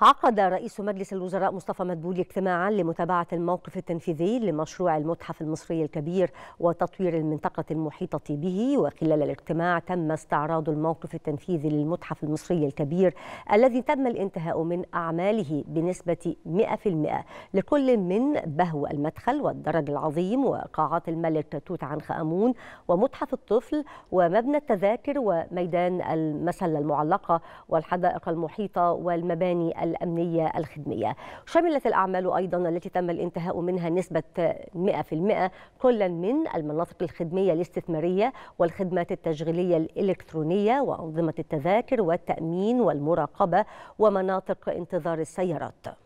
عقد رئيس مجلس الوزراء مصطفى مدبولي اجتماعا لمتابعة الموقف التنفيذي لمشروع المتحف المصري الكبير وتطوير المنطقة المحيطة به وخلال الاجتماع تم استعراض الموقف التنفيذي للمتحف المصري الكبير الذي تم الانتهاء من أعماله بنسبة 100% لكل من بهو المدخل والدرج العظيم وقاعات الملك توت عنخ آمون ومتحف الطفل ومبنى التذاكر وميدان المسلة المعلقة والحدائق المحيطة والمباني الأمنية الخدمية شملت الأعمال أيضا التي تم الانتهاء منها نسبة 100% كل من المناطق الخدمية الاستثمارية والخدمات التشغيلية الإلكترونية وأنظمة التذاكر والتأمين والمراقبة ومناطق انتظار السيارات